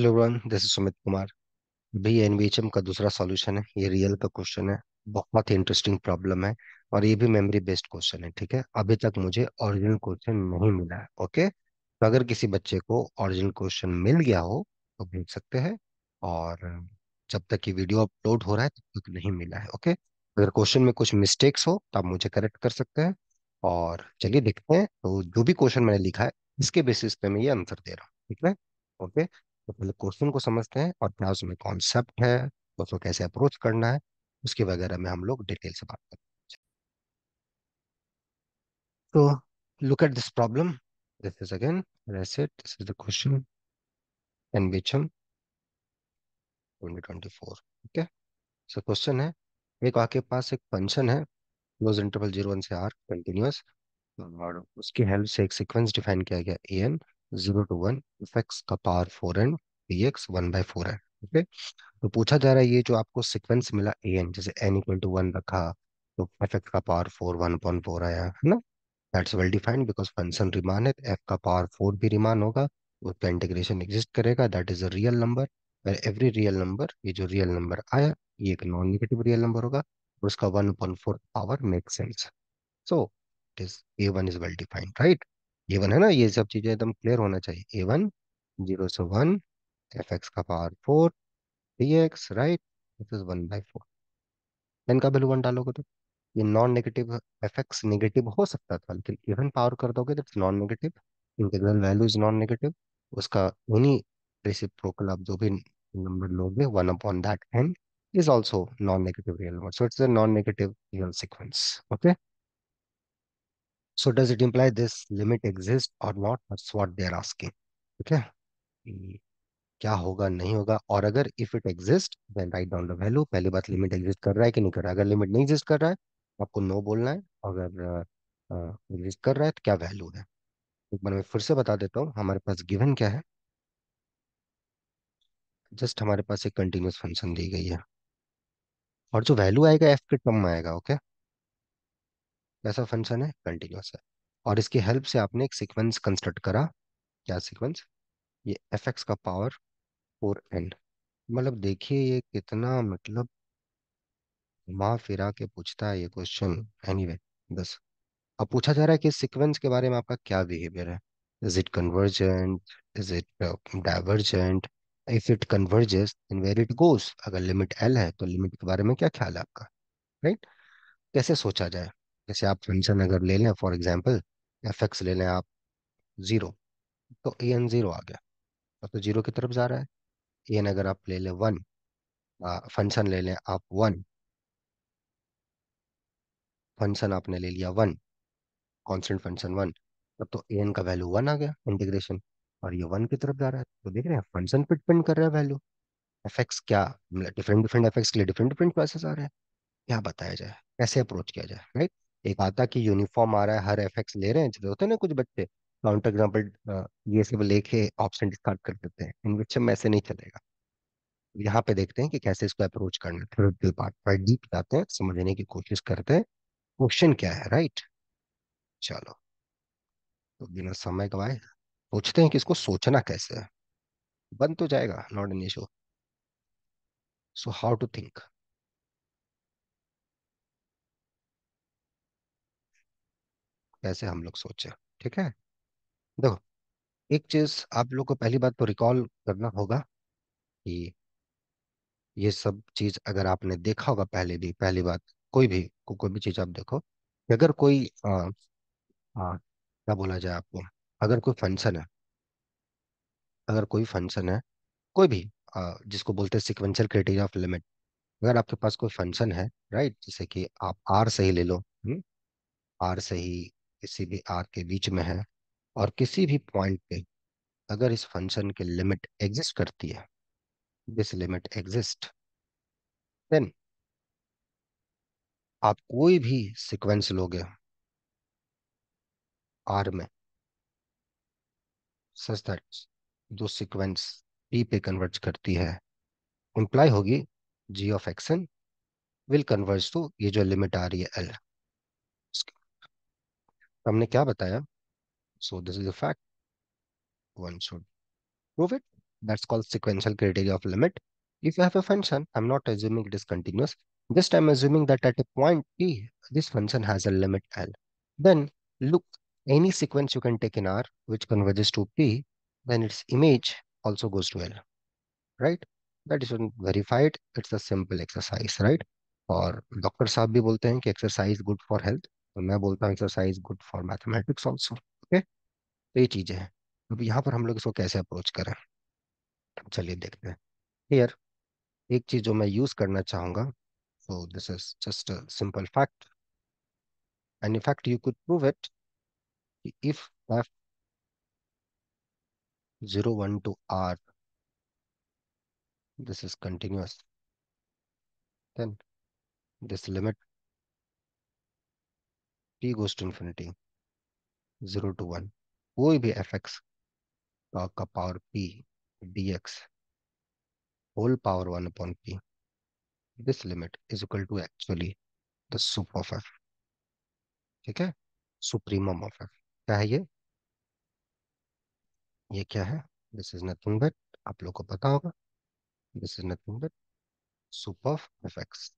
Hello everyone this is Sumit Kumar भी NVHM का दूसरा सॉल्यूशन है ये रियल का क्वेश्चन है बहुत ही इंटरेस्टिंग प्रॉब्लम है और ये भी मेमोरी बेस्ड क्वेश्चन है ठीक है अभी तक मुझे ओरिजिनल क्वेश्चन नहीं मिला है ओके तो अगर किसी बच्चे को ओरिजिनल क्वेश्चन मिल गया हो तो भेज सकते हैं और जब तक ये वीडियो अपलोड हो रहा है तब तो तक नहीं मिला है ओके अगर क्वेश्चन में कुछ मिस्टेक्स हो तो आप मुझे करेक्ट कर सकते हैं और चलिए देखते हैं तो जो भी क्वेश्चन मैंने लिखा है इसके बेसिस पे मैं ये आंसर दे रहा हूँ ठीक है ओके तो पहले क्वेश्चन को समझते हैं और क्या उसमें कॉन्सेप्ट है उसको कैसे अप्रोच करना है उसके वगैरह में हम लोग डिटेल से बात करें So तो look at दिस problem. है एक आपके पास एक फंक्शन है क्लोज इंटरवल जीरो वन से आर कंटिन्यूस और उसकी हेल्प से एक सीक्वेंस डिफाइन किया गया a n zero to one f x का power four n d x one by four n okay तो पूछा जा रहा है ये जो आपको सिक्वेंस मिला ए एन जैसे एन इक्वल टू वन रखा तो एफ एक्स का power four one point four आया है ना that's well defined because function Riemann है एफ का पावर फोर भी रिमान होगा उसका इंटीग्रेशन एग्जिस्ट करेगा that is a real number every real number ये जो रियल नंबर आया ये एक नॉन निगेटिव रियल नंबर होगा और उसका one point four power make sense so it is a one is well defined right a one है ना ये सब चीज़ें एकदम क्लियर होना चाहिए ए वन जीरो सौ वन एफ एक्स का power four d x right this is one by four ten का वैल्यू वन डालोगे तो ये non negative f x negative हो सकता था लेकिन इवन पावर कर दोगे तो non negative integral value is non negative उसका उन्हीं रेसिप्रोकल आप जो भी नंबर लोगे one upon that n is also non negative real number so it's a non negative real sequence okay So does it imply this limit exists or not? That's what they are asking. ठीक है क्या होगा नहीं होगा और अगर if it exist then write down the value पहली बात लिमिट एग्जिस्ट कर रहा है कि नहीं कर रहा है अगर लिमिट नहीं एग्जिस्ट कर रहा है तो आपको नो बोलना है अगर एग्जिस्ट कर रहा है तो क्या वैल्यू है एक बार मैं फिर से बता देता हूँ हमारे पास गिवन क्या है जस्ट हमारे पास एक कंटिन्यूस फंक्शन दी गई है और जो वैल्यू आएगा एफ के टर्म में आएगा ओके okay? कैसा फंक्शन है कंटिन्यूस है और इसकी हेल्प से आपने एक सीक्वेंस कंस्ट्रक्ट करा क्या सीक्वेंस ये एफ एक्स का पावर फोर एन मतलब देखिए ये कितना मतलब घुमा फिरा के पूछता है ये क्वेश्चन एनी वे बस अब पूछा जा रहा है कि सीक्वेंस के बारे में आपका क्या बिहेवियर है is it convergent is it divergent if it converges in where it goes अगर लिमिट एल है तो लिमिट के बारे में क्या ख्याल है आपका राइट right? कैसे सोचा जाए जैसे आप फंक्शन अगर ले लें फॉर एग्जाम्पल एफ एक्स ले लें आप ज़ीरो तो ए एन ज़ीरो आ गया तो, तो ज़ीरो की तरफ जा रहा है ए एन अगर आप ले लें वन फंक्शन ले लें आप वन फंक्शन आपने ले लिया वन कॉन्स्टेंट फंक्शन वन तब तो ए एन का वैल्यू वन आ गया इंटीग्रेशन और ये वन की तरफ जा रहा है तो देख रहे हैं फंक्शन पे डिपेंड कर रहा है वैल्यू एफ एक्स क्या डिफरेंट डिफरेंट एफ के लिए डिफरेंट डिफरेंट क्लासेस आ रहे हैं क्या बताया जाए कैसे अप्रोच किया जाए राइट एक आता कि यूनिफॉर्म आ रहा है हर एफएक्स ले रहे हैं जो होते हैं ना कुछ बच्चे काउंटर एग्जाम्पल ये सब लेके ऑप्शन डिस्कार्ड कर देते हैं इन्वेक्शन में ऐसे नहीं चलेगा यहाँ पे देखते हैं कि कैसे इसको अप्रोच करना है थ्योरेटिकल पार्ट पर डीप जाते हैं समझने की कोशिश करते हैं क्वेश्चन क्या है राइट चलो तो बिना समय गवाए पूछते हैं कि इसको सोचना कैसे है बन तो जाएगा not an issue so how to think वैसे हम लोग सोचे ठीक है देखो एक चीज आप लोग को पहली बात तो रिकॉल करना होगा कि ये सब चीज अगर आपने देखा होगा पहले भी पहली बात कोई भी को, कोई भी चीज आप देखो कि अगर कोई आ, आ, क्या बोला जाए आपको अगर कोई फंक्शन है अगर कोई फंक्शन है कोई भी आ, जिसको बोलते हैं सिक्वेंशियल क्राइटेरिया ऑफ लिमिट अगर आपके पास कोई फंक्शन है राइट जैसे कि आप आर से ही ले लो आर हम्म, से ही किसी भी आर के बीच में है और किसी भी पॉइंट पे अगर इस फंक्शन की लिमिट एग्जिस्ट करती है दिस लिमिट एग्जिस्ट देन आप कोई भी सीक्वेंस लोगे आर में सच दैट जो सीक्वेंस पी पे कन्वर्ज करती है इम्प्लाई होगी G of x n will converge to ये जो लिमिट आ रही है एल हमने क्या बताया so this is a fact one should prove it that's called sequential criteria of limit if you have a function i'm not assuming it is continuous this time assuming that at a point p this function has a limit l then look any sequence you can take in r which converges to p then its image also goes to l right that is verified it's a simple exercise right Or doctor साहब भी बोलते हैं कि exercise good for health तो मैं बोलता हूँ exercise good for mathematics also okay तो ये चीज़ें हैं अब यहाँ पर हम लोग इसको कैसे अप्रोच करें चलिए देखते हैं हेयर एक चीज़ जो मैं यूज़ करना चाहूंगा so this is just simple fact and in fact you could prove it if F zero one two R this is continuous this limit T goes to infinity zero to one कोई भी F x का आपका power P D X whole power one upon P this limit is equal to actually the sup of F ठीक है supremum of F क्या है ये ये क्या है दिस इज नथिंग बट आप लोग को पता होगा this is nothing but sup of F X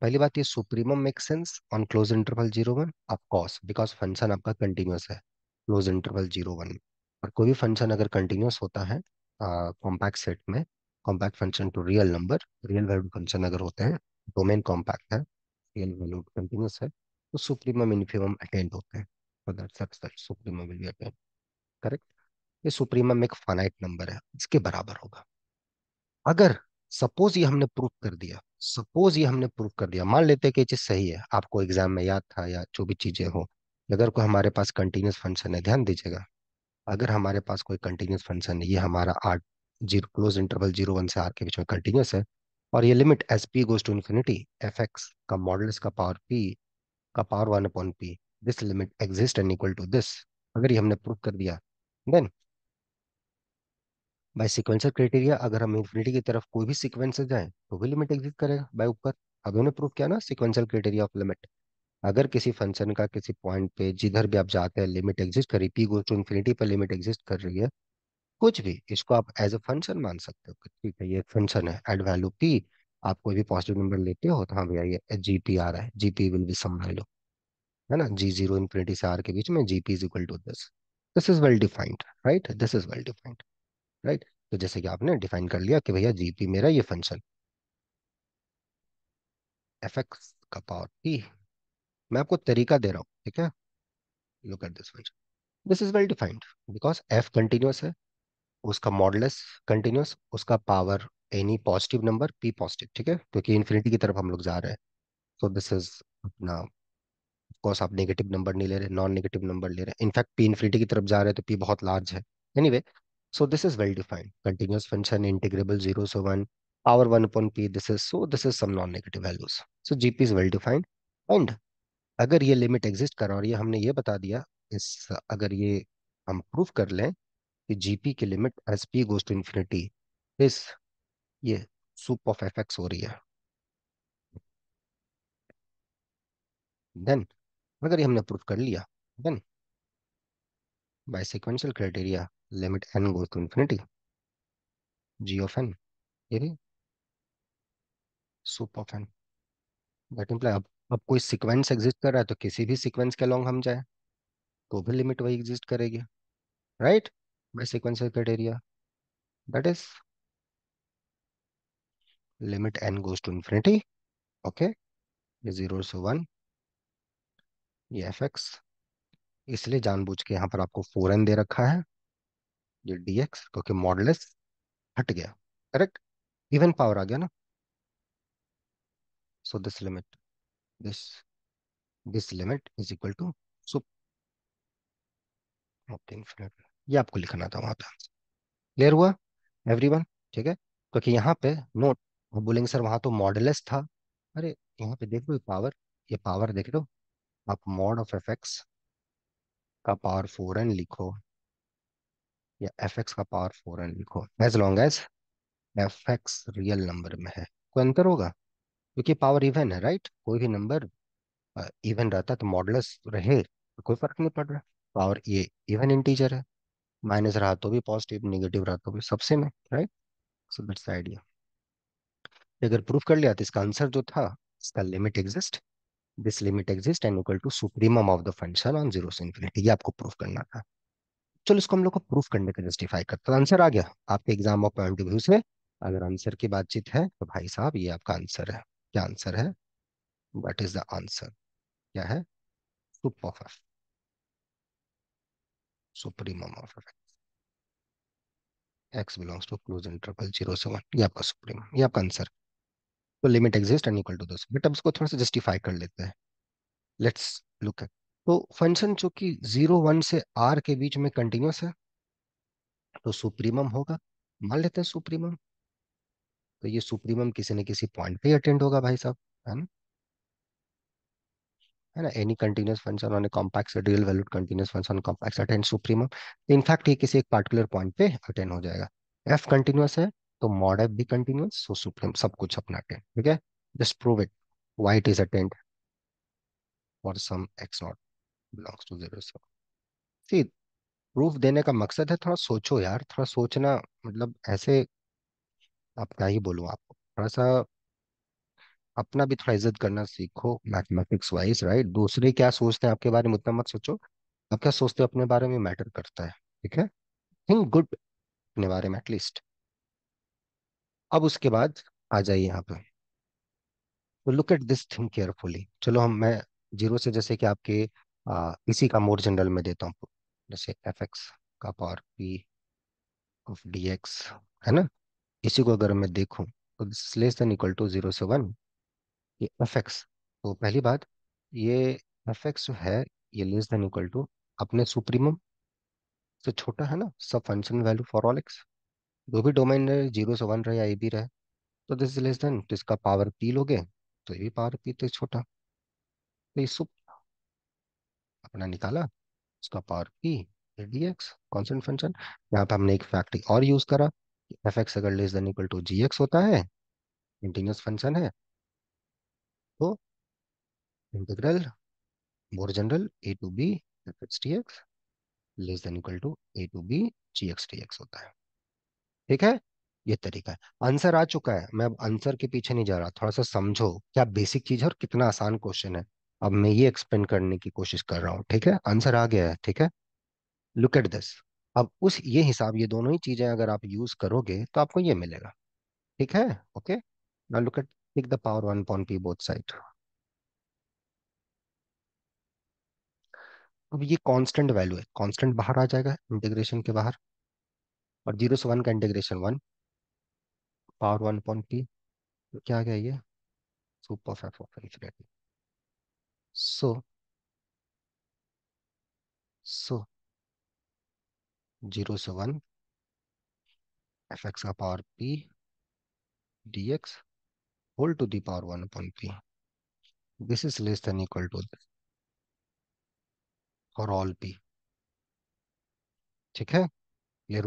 पहली बात ये supreme make sense on close interval zero one of course because function आपका कंटिन्यूस है क्लोज इंटरवल जीरो वन और कोई भी फंक्शन अगर कंटिन्यूस होता है कॉम्पैक्ट सेट में compact function to real number real value function अगर होते हैं डोमेन कॉम्पैक्ट है रियल वैल्यू कंटिन्यूस है तो सुप्रीम इनफीम अटेंड होते हैं करेक्ट ये सुप्रीम एक फाइनाइट नंबर है इसके बराबर होगा अगर सपोज ये हमने प्रूफ कर दिया सपोज ये हमने प्रूफ कर दिया मान लेते हैं कि ये चीज़ सही है आपको एग्जाम में याद था या जो भी चीज़ें हो अगर कोई हमारे पास कंटिन्यूस फंक्शन है ध्यान दीजिएगा अगर हमारे पास कोई कंटिन्यूस फंक्शन है ये हमारा आठ zero close interval zero one से आर के बीच में कंटिन्यूस है और ये limit as P goes to infinity F x का मॉडल का पावर पी का power one upon P this limit exist and equal to this अगर ये हमने प्रूफ कर दिया देन बाय सिक्वेंसर क्राइटेरिया अगर हम इन्फिनिटी की तरफ कोई भी सिक्वेंस जाए तो भी लिमिट एग्जिट करेगा बाय ऊपर अब उन्होंने प्रूव किया ना सिक्वेंसल क्राइटेरिया ऑफ लिमिट अगर किसी फंक्शन का किसी पॉइंट पे जिधर भी आप जाते हैं लिमिट एग्जिस्ट करी पी गोज टू इन्फिनिटी पर लिमिट एग्जिस्ट कर रही है कुछ भी इसको आप एज ए फंक्शन मान सकते हो ठीक है ये फंक्शन है एड वैल्यू पी आप कोई भी पॉजिटिव नंबर लेते हो तो हाँ भैया ये जीपी आ रहा है GP will be some value है ना जी जीरो इन्फिनिटी से आर के बीच में GP is equal to this this is well defined right this is well defined right तो जैसे कि आपने डिफाइन कर लिया कि भैया जीपी मेरा ये फंक्शन एफ एक्स का पावर पी मैं आपको तरीका दे रहा हूँ ठीक है look at this function this is well defined because F continuous है उसका मॉडलेस कंटिन्यूस उसका power any positive number P positive ठीक है क्योंकि इन्फिनिटी की तरफ हम लोग जा रहे हैं तो दिस इज अपना कोर्स आप नेगेटिव नंबर नहीं ले रहे नॉन नेगेटिव नंबर ले रहे इनफैक्ट पी इन्फिनिटी की तरफ जा रहे हैं तो पी बहुत लार्ज है any anyway, So this is well defined. Continuous function, integrable 0, so 1, power 1 upon p, this is, so this is some non-negative values. So gp is well defined. And अगर ये लिमिट एग्जिस्ट कर और ये हमने ये बता दिया इस अगर ये हम प्रूव कर लें कि जीपी की limit as P goes to infinity इस ये सूप ऑफ एफ हो रही है देन अगर ये हमने प्रूव कर लिया then by sequential criteria limit N goes to infinity g of n sup of N that imply अब अब कोई सीक्वेंस एग्जिस्ट कर रहा है तो किसी भी सीक्वेंस के अलॉन्ग हम जाए तो भी लिमिट वही एग्जिस्ट करेगी right by sequential criteria that is limit N goes to infinity okay ये जीरो से वन ये एफ एक्स इसलिए जानबूझ के यहाँ पर आपको फोर एन दे रखा है ये dx क्योंकि मॉडलेस हट गया करेक्ट इवन पावर आ गया ना so this limit this this limit is equal to sup ये आपको लिखना था वहां पर क्लियर हुआ एवरीवन ठीक है क्योंकि यहाँ पे नोट वो बोलेंगे सर वहां तो मॉडलेस था अरे यहाँ पे देख लो पावर ये पावर देख लो आप मॉड ऑफ एफ एक्स का पावर फोर एन लिखो या एफ एक्स का पावर फोर एन लिखो as long as F X real number में है कोई अंतर होगा क्योंकि पावर इवन है राइट कोई भी नंबर इवन रहता तो मॉडलस रहे तो कोई फर्क नहीं पड़ रहा पावर ये इवन इंटीजर है माइनस रहा तो भी पॉजिटिव नेगेटिव रहा तो भी सबसे में राइट सो दैट्स आइडिया अगर प्रूफ कर लिया तो इसका आंसर जो था इसका limit exist this limit exist and equal to supremum of the function on zero से इन्फिनिटी ये आपको प्रूफ करना था चलो इसको हम लोग को प्रूफ करने का जस्टिफाई करते हैं आंसर आ गया आपके exam of point of view से अगर आंसर की बातचीत है तो भाई साहब ये आपका आंसर है क्या आंसर है वट इज द आंसर क्या है sup of F supreme of F X belongs to close interval zero से वन ये आपका सुप्रीम ये आपका आंसर तो limit exist and equal to this but अब इसको थोड़ा सा जस्टिफाई कर लेते हैं लेट्स लुक एट तो फंक्शन चूंकि जीरो वन से आर के बीच में कंटिन्यूस है तो सुप्रीमम होगा मान लेते हैं सुप्रीमम तो ये सुप्रीमम किसी न किसी पॉइंट पे अटेंड होगा भाई साहब है ना है ना any continuous function on a compacts real value continuous function on compacts attend supremum in fact ये किसी एक पार्टिकुलर पॉइंट पे अटेंड हो जाएगा एफ कंटिन्यूस है तो मॉड एफ भी कंटिन्यूस सो सुप्रीम सब कुछ अपना अटेंड ठीक है just prove it why it is attend for some X not belongs to zero C proof देने का मकसद है थोड़ा सोचो यार थोड़ा सोचना मतलब ऐसे आप क्या ही बोलूँ आपको थोड़ा सा अपना भी थोड़ा इज्जत करना सीखो मैथमेटिक्स वाइज राइट दूसरे क्या सोचते हैं आपके बारे में उतना मत सोचो आप क्या सोचते हो अपने बारे में मैटर करता है ठीक है थिंक गुड अपने बारे में एटलीस्ट अब उसके बाद आ जाइए यहाँ पे look at this thing carefully चलो हम मैं जीरो से जैसे कि आपके आ, इसी का मोर जनरल में देता हूँ जैसे एफ एक्स का power P of D X है ना इसी को अगर मैं देखूँ तो this less than equal to zero से वन ये एफ एक्स तो पहली बात ये एफ एक्स जो है ये लेस देन इक्वल टू अपने सुप्रीमम से छोटा है ना सब function value for all X जो भी डोमेन रहे जीरो से वन रहे या ए भी रहे तो दिस इज लेस देन तो इसका पावर पी लोगे तो ये भी पावर पी तो छोटा तो ये सुप अपना निकाला उसका power P D X constant function यहाँ पे हमने एक फैक्ट और यूज करा एफ एक्स अगर less than equal to G X होता है कंटिन्यूस फंक्शन है तो integral more general A to B F X D X less than equal to A to B G X D X होता है ठीक है ये तरीका है आंसर आ चुका है मैं अब आंसर के पीछे नहीं जा रहा थोड़ा सा समझो क्या बेसिक चीज है और कितना आसान क्वेश्चन है अब मैं ये एक्सपेंड करने की कोशिश कर रहा हूँ ठीक है आंसर आ गया है ठीक है लुक एट दिस अब उस ये हिसाब ये दोनों ही चीजें अगर आप यूज करोगे तो आपको ये मिलेगा ठीक है ओके ना look at take the power one point P both side अब ये कांस्टेंट वैल्यू है कांस्टेंट बाहर आ जाएगा इंटीग्रेशन के बाहर और जीरो से वन का integration one power one point P क्या गया ये सुपर फैफ of infinity so so 0 so 1 fx of power p dx whole to the power 1 upon p this is less than equal to this for all p ठीक है clear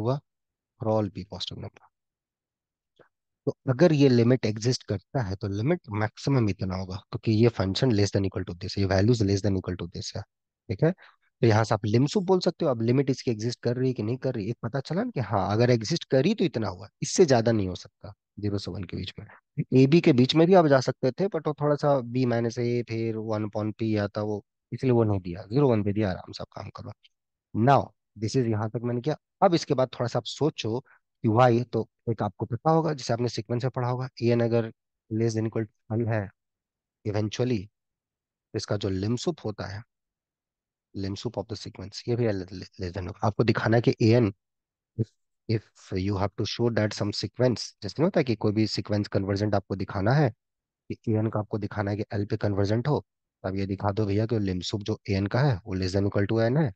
for all p positive number तो अगर ये limit exist करता है तो limit maximum इतना होगा क्योंकि ये function less than equal to this ये values less than equal to this है ठीक है तो यहाँ से आप लिम्सू बोल सकते हो अब लिमिट इसकी एग्जिस्ट कर रही है कि नहीं कर रही एक पता चला ना कि हाँ अगर एग्जिस्ट करी तो इतना हुआ इससे ज्यादा नहीं हो सकता जीरो से वन के बीच में ए बी के बीच में भी आप जा सकते थे बट वो थोड़ा सा बी माइनस ए फिर वन पॉन पी या था वो इसलिए वो नहीं दिया जीरो वन पे दिया आराम से काम करो नाउ दिस इज यहाँ तक मैंने किया अब इसके बाद थोड़ा सा आप सोचो वाई तो एक आपको पता होगा जिसे आपने सिक्वेंस में पढ़ा होगा ए एन अगर less than equal to one है इवेंचुअली तो इसका जो लिमसुप होता है लिमसुप ऑफ द सिक्वेंस ये भी लेस देन होगा आपको दिखाना है कि A N if you have to show that some sequence जैसे नहीं होता कि कोई भी सिक्वेंस कन्वर्जेंट आपको दिखाना है कि ए एन का आपको दिखाना है कि एल पे कन्वर्जेंट हो अब तो ये दिखा दो भैया कि लिमसुप जो ए एन का है वो less than equal to N है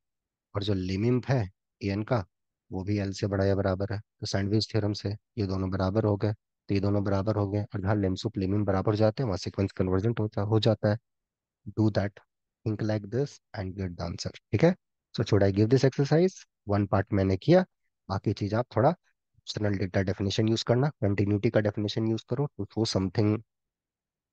और जो लिमिम्प है ए एन का वो भी एल से बड़ा या बराबर है तो सैंडविच थ्योरम से ये दोनों बराबर हो गए तो ये दोनों बराबर हो गए और जहाँ लेम्सुप लेमिन बराबर जाते हैं वहाँ सिक्वेंस कन्वर्जेंट होता हो जाता है do that think like this and get the answer ठीक है so should I give this exercise one part मैंने किया बाकी चीज आप थोड़ा ऑप्शनल डेटा डेफिनेशन यूज करना कंटिन्यूटी का डेफिनेशन यूज करो टू शो समथिंग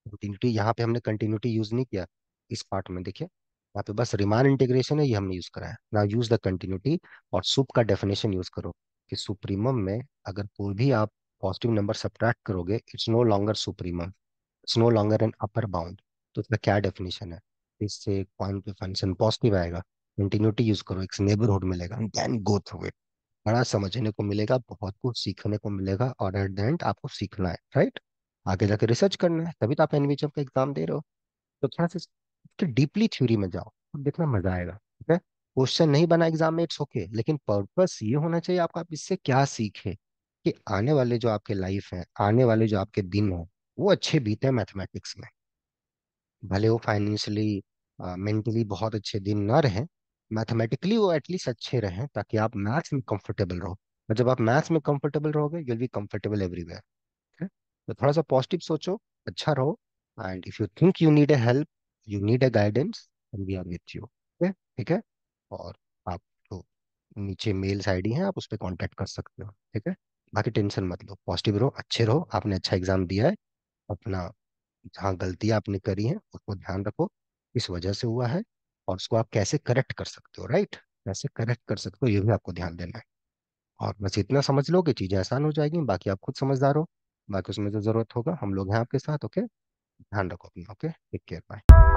कंटिन्यूटी यहाँ पे हमने कंटिन्यूटी यूज नहीं किया इस पार्ट में देखिए यहाँ पे बस रिमान इंटीग्रेशन है ये हमने यूज कराया ना यूज द कंटिन्यूटी और सुप का डेफिनेशन यूज करो कि सुप्रीमम में अगर कोई भी आप पॉजिटिव नंबर सब्ट्रैक्ट करोगे it's no longer supremum it's no longer an upper bound तो इसका क्या डेफिनेशन है इससे पॉइंट पे फंक्शन पॉजिटिव आएगा कंटिन्यूटी यूज करो एक नेबरहुड मिलेगा कैन गो थ्रू इट बड़ा समझने को मिलेगा बहुत कुछ सीखने को मिलेगा और एट द एंड आपको सीखना है राइट आगे जाके रिसर्च करना है तभी तो आप एनवीचम का एग्जाम दे रहे हो तो थोड़ा सा तो डीपली थ्योरी में जाओ तो देखना मजा आएगा ठीक है क्वेश्चन नहीं बना एग्जाम में इट्स ओके okay, लेकिन पर्पस ये होना चाहिए आपका आप इससे क्या सीखे कि आने वाले जो आपके लाइफ है आने वाले जो आपके दिन हैं वो अच्छे बीते मैथमेटिक्स में भले वो फाइनेंशियली मेंटली बहुत अच्छे दिन ना रहे मैथमेटिकली वो एटलीस्ट अच्छे रहें ताकि आप मैथ्स में कंफर्टेबल रहो और जब आप मैथ्स में कंफर्टेबल रहोगे you will be comfortable everywhere तो थोड़ा सा पॉजिटिव सोचो अच्छा रहो and if you think you need a help you need a guidance we we are with ठीक है और आप तो नीचे मेल्स आईडी हैं आप उस पर कॉन्टेक्ट कर सकते हो ठीक है बाकी टेंशन मत लो पॉजिटिव रहो अच्छे रहो आपने अच्छा एग्जाम दिया है अपना जहाँ गलतियाँ आपने करी हैं उसको ध्यान रखो किस वजह से हुआ है और उसको आप कैसे करेक्ट कर सकते हो राइट कैसे करेक्ट कर सकते हो ये भी आपको ध्यान देना है और बस इतना समझ लो कि चीज़ें आसान हो जाएगी बाकी आप खुद समझदार हो बाकी उसमें जो जरूरत होगा हम लोग हैं आपके साथ ओके ध्यान रखो अपना ओके टेक केयर बाय